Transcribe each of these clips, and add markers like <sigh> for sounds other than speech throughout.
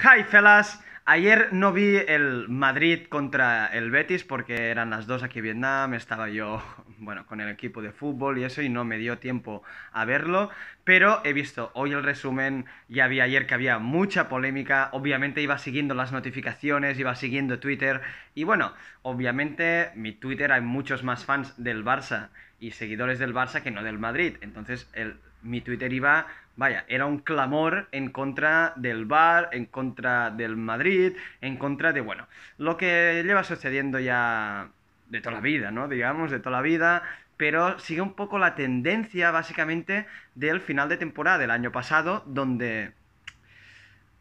Hi fellas, ayer no vi el Madrid contra el Betis porque eran las dos aquí en Vietnam, estaba yo, <laughs> bueno, con el equipo de fútbol y eso y no me dio tiempo a verlo, pero he visto hoy el resumen, ya vi ayer que había mucha polémica, obviamente iba siguiendo las notificaciones, iba siguiendo Twitter y bueno, obviamente mi Twitter hay muchos más fans del Barça y seguidores del Barça que no del Madrid, entonces el mi Twitter iba, vaya, era un clamor en contra del Bar en contra del Madrid, en contra de, bueno, lo que lleva sucediendo ya de toda la vida, ¿no? Digamos, de toda la vida, pero sigue un poco la tendencia básicamente del final de temporada del año pasado, donde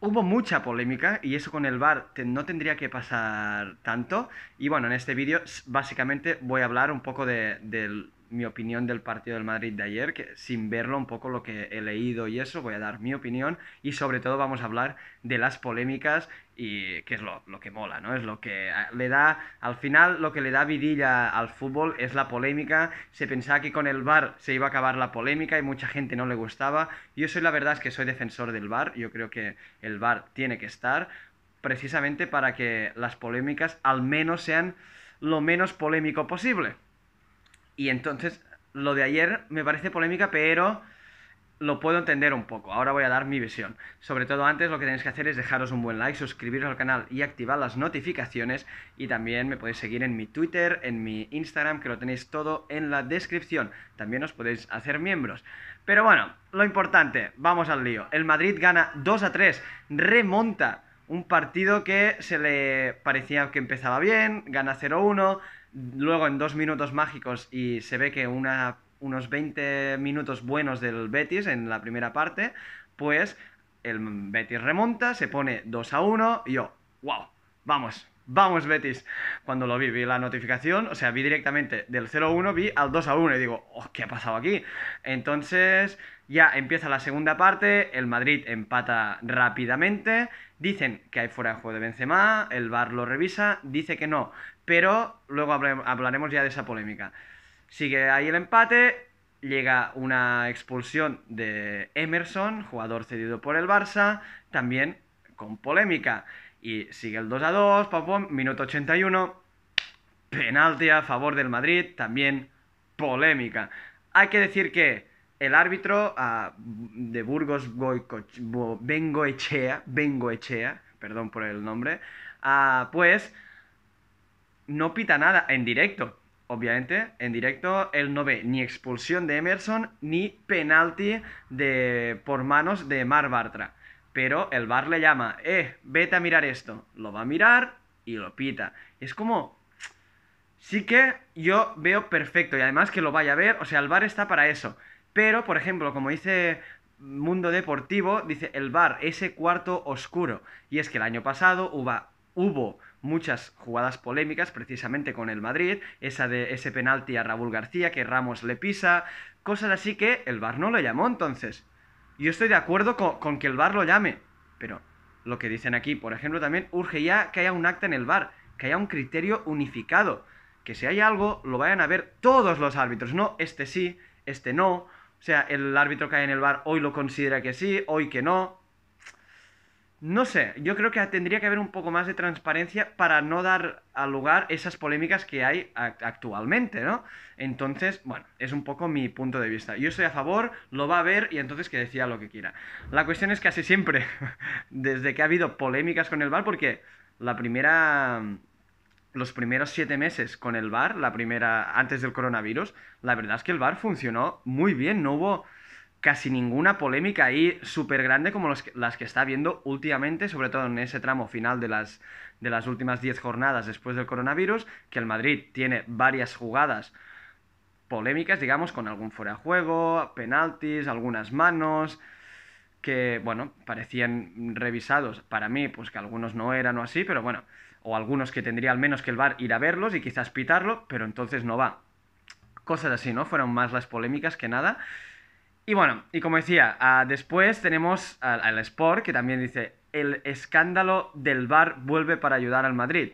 hubo mucha polémica y eso con el Bar no tendría que pasar tanto. Y bueno, en este vídeo básicamente voy a hablar un poco de, del mi opinión del partido del Madrid de ayer, que sin verlo un poco lo que he leído y eso, voy a dar mi opinión y sobre todo vamos a hablar de las polémicas y que es lo, que mola, ¿no? Es lo que ah, le da, al final lo que le da vidilla al fútbol es la polémica, se pensaba que con el VAR se iba a acabar la polémica y mucha gente no le gustaba, yo soy la verdad es que soy defensor del VAR, yo creo que el VAR tiene que estar precisamente para que las polémicas al menos sean lo menos polémico posible y entonces, lo de ayer me parece polémica, pero lo puedo entender un poco. Ahora voy a dar mi visión. Sobre todo antes lo que tenéis que hacer es dejaros un buen like, suscribiros al canal y activar las notificaciones. Y también me podéis seguir en mi Twitter, en mi Instagram, que lo tenéis todo en la descripción. También os podéis hacer miembros. Pero bueno, lo importante, vamos al lío. El Madrid gana 2 a 3, remonta un partido que se le parecía que empezaba bien, gana 0-1, luego en dos minutos mágicos y se ve que unos 20 minutos buenos del Betis en la primera parte, pues el Betis remonta, se pone 2-1 y yo, wow, vamos. Vamos, Betis. Cuando lo vi, vi la notificación, o sea, vi directamente del 0-1, vi al 2-1 y digo, oh, ¿qué ha pasado aquí? Entonces, ya empieza la segunda parte, el Madrid empata rápidamente, dicen que hay fuera de juego de Benzema, el VAR lo revisa, dice que no, pero luego hablaremos ya de esa polémica. Sigue ahí el empate, llega una expulsión de Emerson, jugador cedido por el Barça, también con polémica. Y sigue el 2 a 2, minuto 81, penalti a favor del Madrid, también polémica. Hay que decir que el árbitro ah, de Burgos Vengo Echea, perdón por el nombre, ah, pues no pita nada en directo. Obviamente, en directo él no ve ni expulsión de Emerson ni penalti de, por manos de Mar Bartra. Pero el bar le llama, eh, vete a mirar esto. Lo va a mirar y lo pita. Es como, sí que yo veo perfecto y además que lo vaya a ver, o sea, el bar está para eso pero, por ejemplo, como dice Mundo Deportivo, dice el bar, ese cuarto oscuro. Y es que el año pasado hubo, hubo muchas jugadas polémicas precisamente con el Madrid, esa de ese penalti a Raúl García que Ramos le pisa, cosas así que el VAR no lo llamó entonces. Yo estoy de acuerdo con, con, que el VAR lo llame, pero lo que dicen aquí, por ejemplo, también urge ya que haya un acta en el VAR, que haya un criterio unificado, que si hay algo lo vayan a ver todos los árbitros, no este sí, este no, o sea, el árbitro que hay en el bar hoy lo considera que sí, hoy que no. No sé, yo creo que tendría que haber un poco más de transparencia para no dar al lugar esas polémicas que hay actualmente, ¿no? Entonces, bueno, es un poco mi punto de vista. Yo estoy a favor, lo va a ver y entonces que decida lo que quiera. La cuestión es que casi siempre, <laughs> desde que ha habido polémicas con el bar porque la primera los primeros siete meses con el VAR, la primera, antes del coronavirus, la verdad es que el VAR funcionó muy bien, no hubo casi ninguna polémica ahí súper grande como las que está habiendo últimamente, sobre todo en ese tramo final de las, de las últimas diez jornadas después del coronavirus, que el Madrid tiene varias jugadas polémicas, digamos, con algún fuera de juego, penaltis, algunas manos, que, bueno, parecían revisados para mí, pues que algunos no eran o así, pero bueno, o algunos que tendría al menos que el bar ir a verlos y quizás pitarlo, pero entonces no va. Cosas así, ¿no? Fueron más las polémicas que nada. Y bueno, y como decía, ah, después tenemos al, Sport, que también dice, el escándalo del bar vuelve para ayudar al Madrid.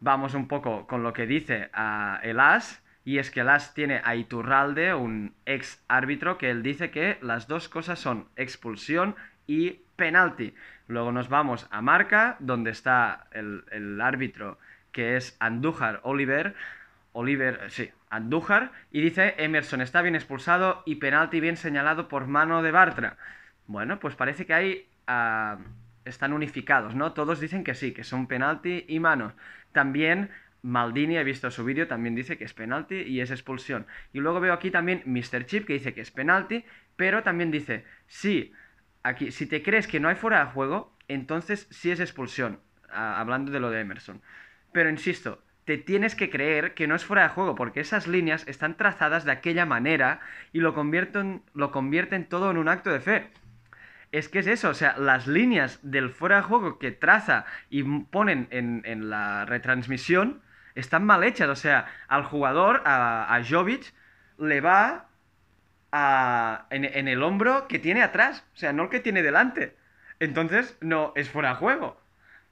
Vamos un poco con lo que dice ah, el As, y es que Las tiene a Iturralde, un ex árbitro, que él dice que las dos cosas son expulsión y penalti. Luego nos vamos a Marca, donde está el, árbitro que es Andújar Oliver. Oliver, eh, sí, Andújar, y dice Emerson está bien expulsado y penalti bien señalado por mano de Bartra. Bueno, pues parece que ahí ah, están unificados, ¿no? Todos dicen que sí, que son penalti y mano. También Maldini, he visto su vídeo, también dice que es penalti y es expulsión. Y luego veo aquí también Mr. Chip que dice que es penalti, pero también dice, sí, aquí, si te crees que no hay fuera de juego, entonces sí es expulsión, hablando de lo de Emerson. Pero insisto, te tienes que creer que no es fuera de juego, porque esas líneas están trazadas de aquella manera y lo convierten, lo todo en un acto de fe es que es eso, o sea, las líneas del fuera de juego que traza y ponen en la retransmisión están mal hechas. O sea, al jugador, a, a Jovic, le va a, en, el hombro que tiene atrás, o sea, no el que tiene delante. Entonces, no, es fuera de juego.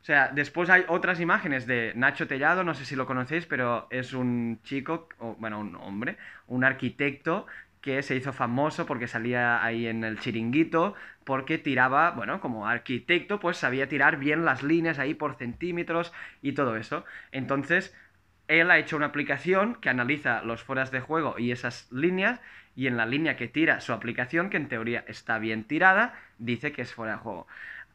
O sea, después hay otras imágenes de Nacho Tellado, no sé si lo conocéis, pero es un chico, o, bueno, un hombre, un arquitecto que se hizo famoso porque salía ahí en el chiringuito, porque tiraba, bueno, como arquitecto, pues sabía tirar bien las líneas ahí por centímetros y todo eso. Entonces, él ha hecho una aplicación que analiza los fueras de juego y esas líneas, y en la línea que tira su aplicación, que en teoría está bien tirada, dice que es fuera de juego.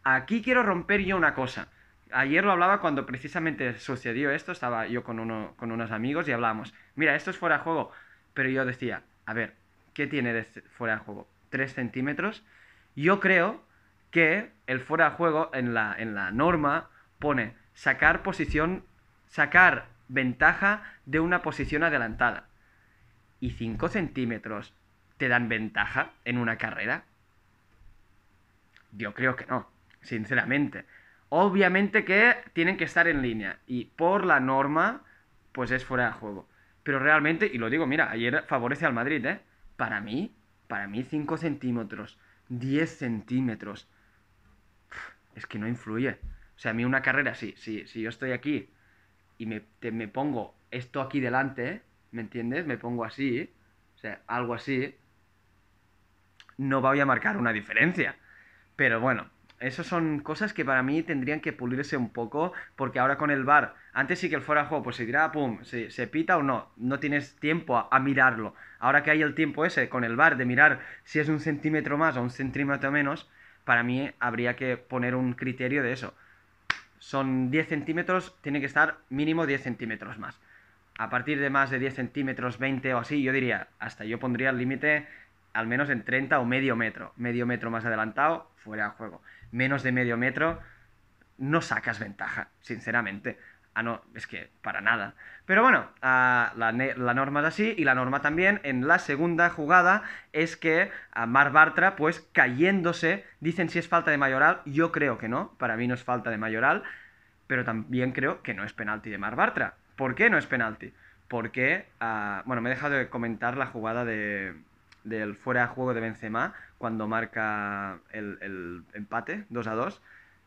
Aquí quiero romper yo una cosa. Ayer lo hablaba cuando precisamente sucedió esto, estaba yo con, uno, con unos amigos y hablábamos, mira, esto es fuera de juego, pero yo decía, a ver, ¿qué tiene de fuera de juego? ¿3 centímetros? Yo creo que el fuera de juego en la, en la norma pone sacar posición, sacar ventaja de una posición adelantada. ¿Y 5 centímetros te dan ventaja en una carrera? Yo creo que no, sinceramente. Obviamente que tienen que estar en línea y por la norma, pues es fuera de juego. Pero realmente, y lo digo, mira, ayer favorece al Madrid, ¿eh? Para mí, para mí 5 centímetros, 10 centímetros, es que no influye. O sea, a mí una carrera, sí, sí, si yo estoy aquí y me, pongo esto aquí delante, ¿me entiendes? Me pongo así, o sea, algo así, no voy a marcar una diferencia. Pero bueno, esas son cosas que para mí tendrían que pulirse un poco, porque ahora con el bar, antes sí que el fuera juego, pues se dirá, pum, se, se pita o no, no tienes tiempo a, a, mirarlo. Ahora que hay el tiempo ese con el bar de mirar si es un centímetro más o un centímetro menos, para mí habría que poner un criterio de eso son 10 centímetros, tiene que estar mínimo 10 centímetros más. A partir de más de 10 centímetros, 20 o así, yo diría, hasta yo pondría el límite al menos en 30 o medio metro. Medio metro más adelantado, fuera de juego. Menos de medio metro, no sacas ventaja, sinceramente. Ah, no, es que para nada. Pero bueno, ah, la, norma es así y la norma también en la segunda jugada es que a ah, Mar Bartra, pues cayéndose, dicen si es falta de mayoral, yo creo que no, para mí no es falta de mayoral, pero también creo que no es penalti de Mar Bartra. ¿Por qué no es penalti? Porque, ah, bueno, me he dejado de comentar la jugada de, del fuera de juego de Benzema cuando marca el, el empate 2 a 2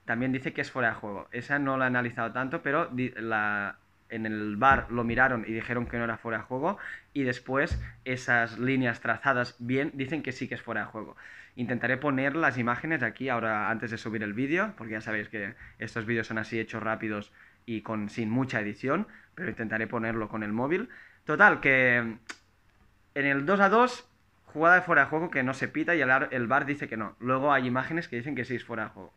también dice que es fuera de juego. Esa no la he analizado tanto, pero la, en el bar lo miraron y dijeron que no era fuera de juego. Y después esas líneas trazadas bien dicen que sí que es fuera de juego. Intentaré poner las imágenes aquí ahora antes de subir el vídeo, porque ya sabéis que estos vídeos son así hechos rápidos y con, sin mucha edición, pero intentaré ponerlo con el móvil. Total, que en el 2 a 2 jugada de fuera de juego que no se pita y el, el bar dice que no. Luego hay imágenes que dicen que sí es fuera de juego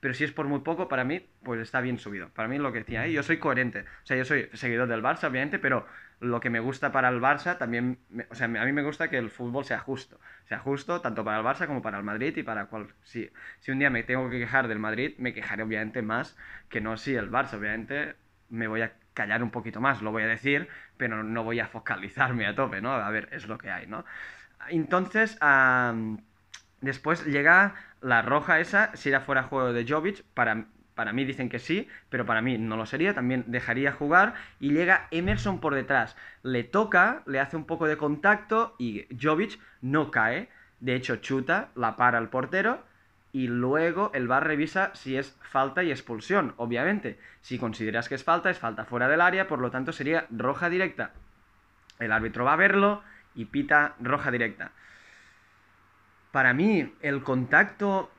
pero si es por muy poco, para mí, pues está bien subido. Para mí lo que decía, ahí, ¿eh? yo soy coherente. O sea, yo soy seguidor del Barça, obviamente, pero lo que me gusta para el Barça también, o sea, a mí me gusta que el fútbol sea justo. Sea justo tanto para el Barça como para el Madrid y para cual... Si, si un día me tengo que quejar del Madrid, me quejaré obviamente más que no si el Barça, obviamente, me voy a callar un poquito más, lo voy a decir, pero no voy a focalizarme a tope, ¿no? A ver, es lo que hay, ¿no? Entonces... Después llega la roja esa, si era fuera juego de Jovic, para, mí dicen que sí, pero para mí no lo sería, también dejaría jugar y llega Emerson por detrás, le toca, le hace un poco de contacto y Jovic no cae, de hecho chuta, la para el portero y luego el bar revisa si es falta y expulsión, obviamente. Si consideras que es falta, es falta fuera del área, por lo tanto sería roja directa. El árbitro va a verlo y pita roja directa para mí el contacto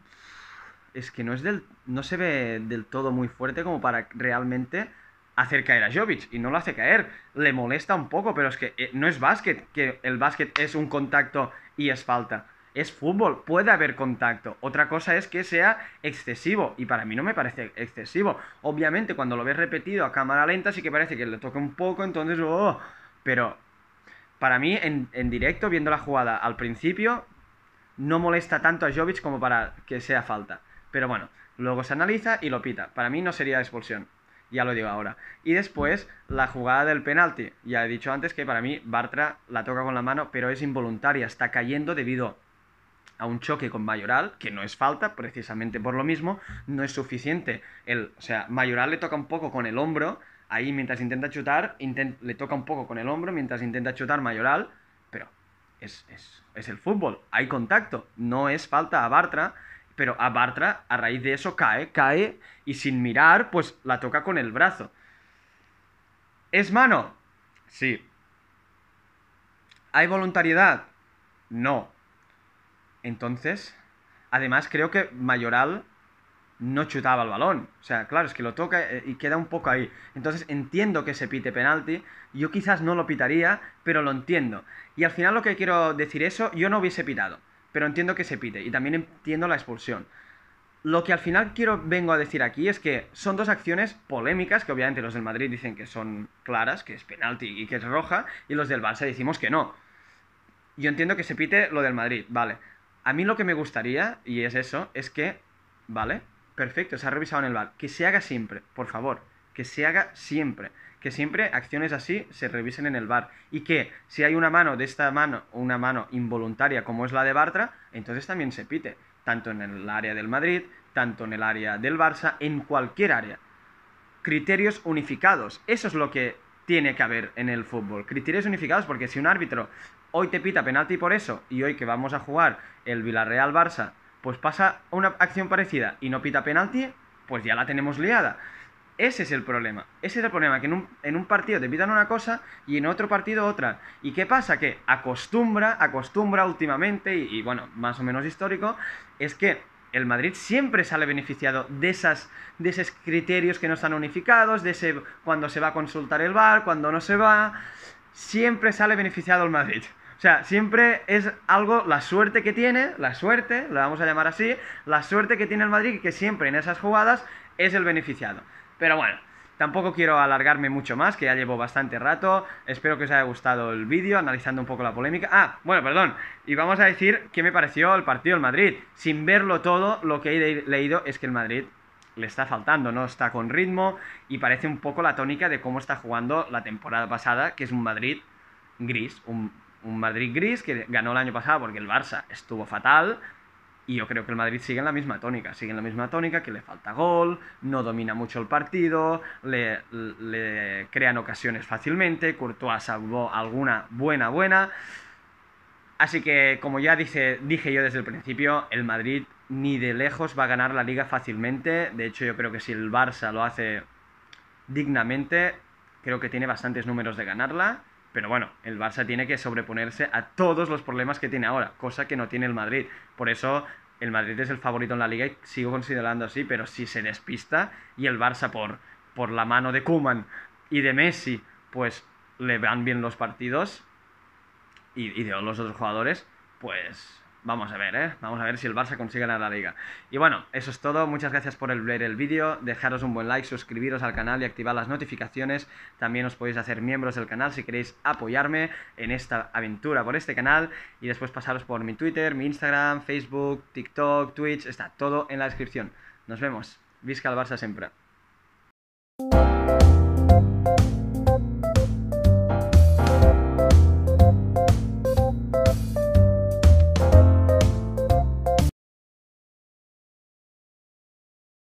es que no, es del, no se ve del todo muy fuerte como para realmente hacer caer a Jovic y no lo hace caer. Le molesta un poco, pero es que eh, no es básquet, que el básquet es un contacto y es falta. Es fútbol, puede haber contacto. Otra cosa es que sea excesivo y para mí no me parece excesivo. Obviamente cuando lo ves repetido a cámara lenta sí que parece que le toca un poco, entonces, oh, pero para mí en, en directo viendo la jugada al principio no molesta tanto a Jovic como para que sea falta. Pero bueno, luego se analiza y lo pita. Para mí no sería expulsión, ya lo digo ahora. Y después la jugada del penalti. Ya he dicho antes que para mí Bartra la toca con la mano, pero es involuntaria, está cayendo debido a un choque con Mayoral, que no es falta, precisamente por lo mismo, no es suficiente. El, o sea, Mayoral le toca un poco con el hombro, ahí mientras intenta chutar, le toca un poco con el hombro mientras intenta chutar Mayoral, es, el fútbol, hay contacto, no es falta a Bartra, pero a Bartra a raíz de eso cae, cae y sin mirar pues la toca con el brazo. ¿Es mano? Sí. ¿Hay voluntariedad? No. Entonces, además creo que Mayoral no chutaba el balón. O sea, claro, es que lo toca eh, y queda un poco ahí. Entonces entiendo que se pite penalti. Yo quizás no lo pitaría, pero lo entiendo. Y al final lo que quiero decir eso, yo no hubiese pitado. Pero entiendo que se pite. Y también entiendo la expulsión. Lo que al final quiero vengo a decir aquí es que son dos acciones polémicas, que obviamente los del Madrid dicen que son claras, que es penalti y que es roja, y los del Barça decimos que no. Yo entiendo que se pite lo del Madrid, vale. A mí lo que me gustaría, y es eso, es que, vale, Perfecto, se ha revisado en el VAR. Que se haga siempre, por favor. Que se haga siempre. Que siempre acciones así se revisen en el VAR. Y que si hay una mano de esta mano, una mano involuntaria como es la de Bartra, entonces también se pite. Tanto en el área del Madrid, tanto en el área del Barça, en cualquier área. Criterios unificados. Eso es lo que tiene que haber en el fútbol. Criterios unificados, porque si un árbitro hoy te pita penalti por eso, y hoy que vamos a jugar el Villarreal-Barça, pues pasa una acción parecida y no pita penalti, pues ya la tenemos liada. Ese es el problema. Ese es el problema, que en un, partido te pitan una cosa y en otro partido otra. ¿Y qué pasa? Que acostumbra, acostumbra últimamente, y, bueno, más o menos histórico, es que el Madrid siempre sale beneficiado de, esas, de esos criterios que no están unificados, de ese cuando se va a consultar el bar, cuando no se va. Siempre sale beneficiado el Madrid. O sea, siempre es algo, la suerte que tiene, la suerte, lo vamos a llamar así, la suerte que tiene el Madrid, que siempre en esas jugadas es el beneficiado. Pero bueno, tampoco quiero alargarme mucho más, que ya llevo bastante rato. Espero que os haya gustado el vídeo, analizando un poco la polémica. Ah, bueno, perdón. Y vamos a decir qué me pareció el partido del Madrid. Sin verlo todo, lo que he leído es que el Madrid le está faltando, no está con ritmo y parece un poco la tónica de cómo está jugando la temporada pasada, que es un Madrid gris, un un Madrid gris que ganó el año pasado porque el Barça estuvo fatal. Y yo creo que el Madrid sigue en la misma tónica, sigue en la misma tónica, que le falta gol, no domina mucho el partido, le, crean ocasiones fácilmente, Courtois salvó alguna buena, buena. Así que, como ya dije yo desde el principio, el Madrid ni de lejos va a ganar la liga fácilmente. De hecho, yo creo que si el Barça lo hace dignamente, creo que tiene bastantes números de ganarla. Pero bueno, el Barça tiene que sobreponerse a todos los problemas que tiene ahora, cosa que no tiene el Madrid. Por eso el Madrid es el favorito en la liga y sigo considerando así, pero si se despista y el Barça por, por la mano de Kuman y de Messi, pues le van bien los partidos y, y de los otros jugadores, pues Vamos a ver, ¿eh? Vamos a ver si el Barça consigue ganar la liga. Y bueno, eso es todo. Muchas gracias por el, ver el vídeo. Dejaros un buen like, suscribiros al canal y activar las notificaciones. También os podéis hacer miembros del canal si queréis apoyarme en esta aventura por este canal. Y después pasaros por mi Twitter, mi Instagram, Facebook, TikTok, Twitch. Está todo en la descripción. Nos vemos. Visca el Barça siempre.